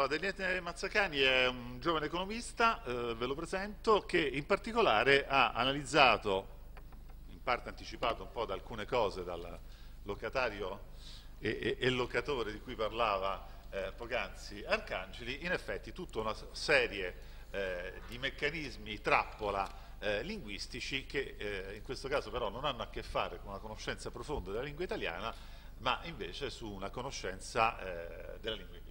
Allora, Daniele Mazzacani è un giovane economista, eh, ve lo presento, che in particolare ha analizzato, in parte anticipato un po' da alcune cose dal locatario e, e, e locatore di cui parlava eh, poc'anzi Arcangeli, in effetti tutta una serie eh, di meccanismi trappola eh, linguistici che eh, in questo caso però non hanno a che fare con una conoscenza profonda della lingua italiana ma invece su una conoscenza eh, della lingua inglese.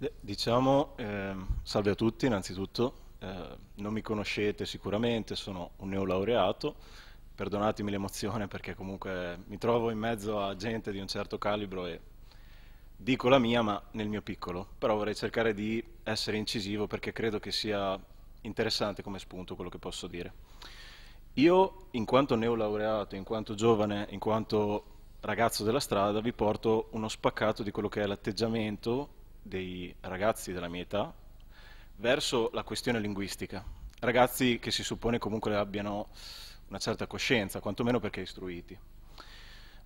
Eh, diciamo, eh, salve a tutti innanzitutto, eh, non mi conoscete sicuramente, sono un neolaureato, perdonatemi l'emozione perché comunque mi trovo in mezzo a gente di un certo calibro e dico la mia ma nel mio piccolo, però vorrei cercare di essere incisivo perché credo che sia interessante come spunto quello che posso dire. Io in quanto neolaureato, in quanto giovane, in quanto ragazzo della strada vi porto uno spaccato di quello che è l'atteggiamento dei ragazzi della mia età verso la questione linguistica. Ragazzi che si suppone comunque abbiano una certa coscienza, quantomeno perché istruiti.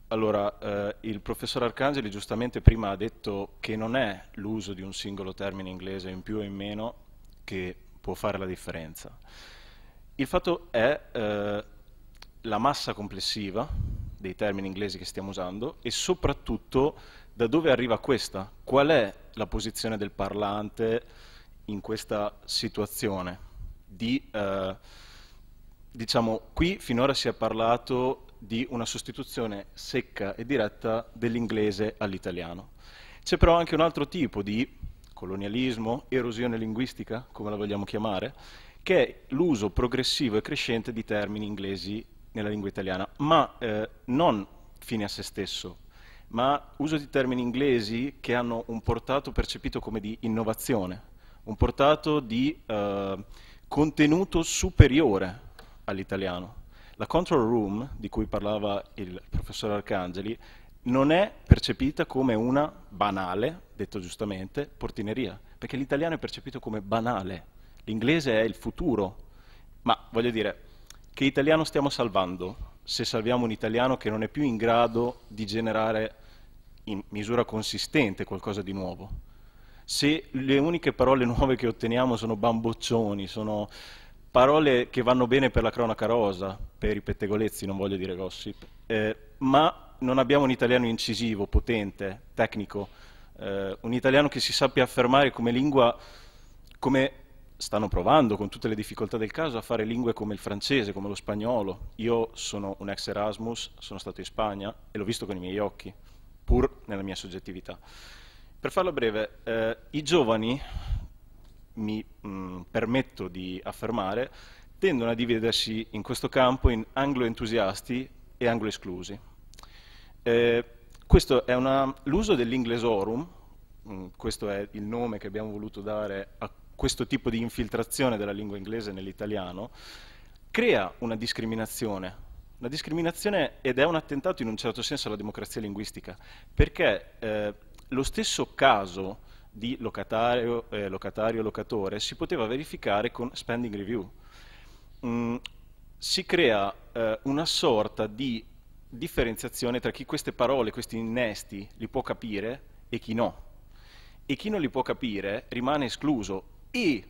Allora, eh, il professor Arcangeli giustamente prima ha detto che non è l'uso di un singolo termine inglese in più o in meno che può fare la differenza. Il fatto è eh, la massa complessiva dei termini inglesi che stiamo usando e soprattutto da dove arriva questa? Qual è la posizione del parlante in questa situazione? Di, eh, diciamo, qui finora si è parlato di una sostituzione secca e diretta dell'inglese all'italiano. C'è però anche un altro tipo di colonialismo, erosione linguistica, come la vogliamo chiamare, che è l'uso progressivo e crescente di termini inglesi nella lingua italiana, ma eh, non fine a se stesso, ma uso di termini inglesi che hanno un portato percepito come di innovazione, un portato di eh, contenuto superiore all'italiano. La control room, di cui parlava il professor Arcangeli, non è percepita come una banale, detto giustamente, portineria, perché l'italiano è percepito come banale, l'inglese è il futuro, ma voglio dire, che italiano stiamo salvando se salviamo un italiano che non è più in grado di generare in misura consistente qualcosa di nuovo. Se le uniche parole nuove che otteniamo sono bamboccioni, sono parole che vanno bene per la cronaca rosa, per i pettegolezzi, non voglio dire gossip, eh, ma non abbiamo un italiano incisivo, potente, tecnico, eh, un italiano che si sappia affermare come lingua, come stanno provando con tutte le difficoltà del caso a fare lingue come il francese, come lo spagnolo. Io sono un ex Erasmus, sono stato in Spagna e l'ho visto con i miei occhi pur nella mia soggettività. Per farlo breve, eh, i giovani, mi mh, mm, permetto di affermare, tendono a dividersi in questo campo in anglo-entusiasti e anglo-esclusi. Eh, l'uso dell'inglesorum, mm, questo è il nome che abbiamo voluto dare a questo tipo di infiltrazione della lingua inglese nell'italiano, crea una discriminazione una discriminazione ed è un attentato in un certo senso alla democrazia linguistica, perché eh, lo stesso caso di locatario, eh, locatario, locatore si poteva verificare con spending review. Mm, si crea eh, una sorta di differenziazione tra chi queste parole, questi innesti li può capire e chi no. E chi non li può capire rimane escluso e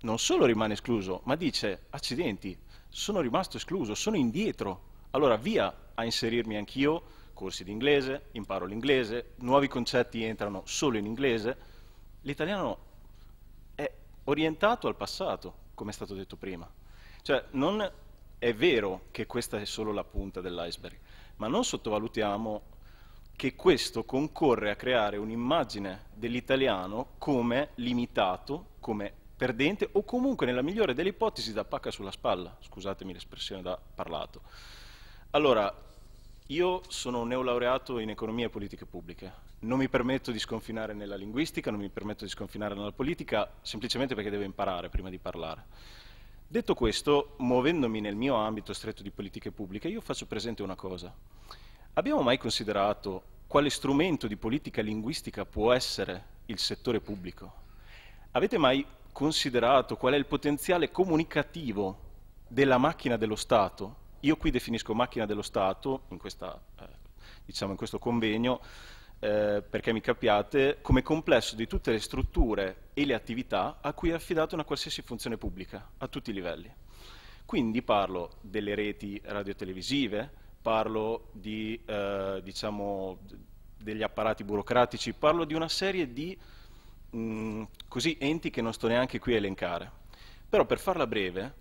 non solo rimane escluso, ma dice accidenti, sono rimasto escluso, sono indietro. Allora via a inserirmi anch'io, corsi di inglese, imparo l'inglese, nuovi concetti entrano solo in inglese. L'italiano è orientato al passato, come è stato detto prima. Cioè, non è vero che questa è solo la punta dell'iceberg, ma non sottovalutiamo che questo concorre a creare un'immagine dell'italiano come limitato, come perdente o comunque nella migliore delle ipotesi da pacca sulla spalla, scusatemi l'espressione da parlato. Allora, io sono un neolaureato in economia e politiche pubbliche, non mi permetto di sconfinare nella linguistica, non mi permetto di sconfinare nella politica, semplicemente perché devo imparare prima di parlare. Detto questo, muovendomi nel mio ambito stretto di politiche pubbliche, io faccio presente una cosa. Abbiamo mai considerato quale strumento di politica linguistica può essere il settore pubblico? Avete mai considerato qual è il potenziale comunicativo della macchina dello Stato, io qui definisco macchina dello Stato, in, questa, eh, diciamo in questo convegno, eh, perché mi capiate, come complesso di tutte le strutture e le attività a cui è affidata una qualsiasi funzione pubblica, a tutti i livelli. Quindi parlo delle reti radiotelevisive, parlo di, eh, diciamo, degli apparati burocratici, parlo di una serie di mh, mm, così enti che non sto neanche qui a elencare. Però per farla breve,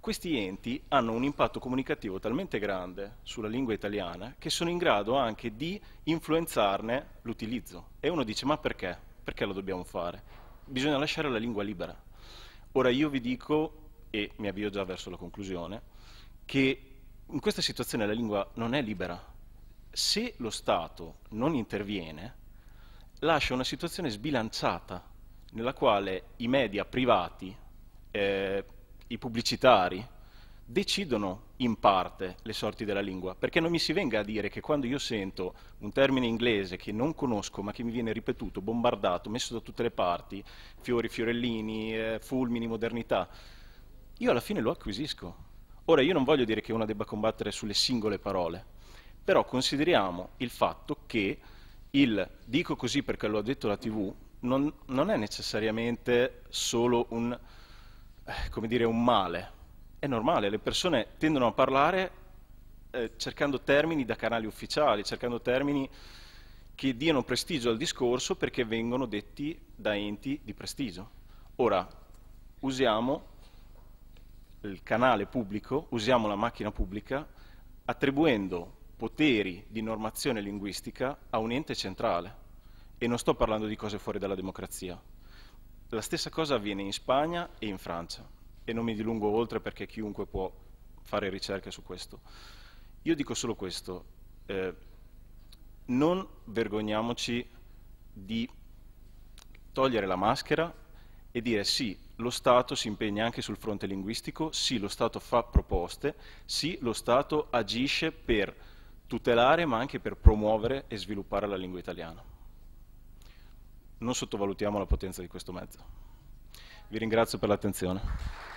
questi enti hanno un impatto comunicativo talmente grande sulla lingua italiana che sono in grado anche di influenzarne l'utilizzo. E uno dice ma perché? Perché lo dobbiamo fare? Bisogna lasciare la lingua libera. Ora io vi dico, e mi avvio già verso la conclusione, che in questa situazione la lingua non è libera. Se lo Stato non interviene, lascia una situazione sbilanciata nella quale i media privati, eh, i pubblicitari, decidono in parte le sorti della lingua, perché non mi si venga a dire che quando io sento un termine inglese che non conosco ma che mi viene ripetuto, bombardato, messo da tutte le parti, fiori, fiorellini, eh, fulmini, modernità, io alla fine lo acquisisco. Ora io non voglio dire che uno debba combattere sulle singole parole, però consideriamo il fatto che il dico così perché l'ho detto la TV non, non è necessariamente solo un, eh, come dire, un male. È normale, le persone tendono a parlare eh, cercando termini da canali ufficiali, cercando termini che diano prestigio al discorso perché vengono detti da enti di prestigio. Ora, usiamo il canale pubblico, usiamo la macchina pubblica attribuendo poteri di normazione linguistica a un ente centrale e non sto parlando di cose fuori dalla democrazia. La stessa cosa avviene in Spagna e in Francia. E non mi dilungo oltre perché chiunque può fare ricerche su questo. Io dico solo questo. Eh, non vergogniamoci di togliere la maschera e dire sì, lo Stato si impegna anche sul fronte linguistico, sì, lo Stato fa proposte, sì, lo Stato agisce per tutelare ma anche per promuovere e sviluppare la lingua italiana non sottovalutiamo la potenza di questo mezzo. Vi ringrazio per l'attenzione.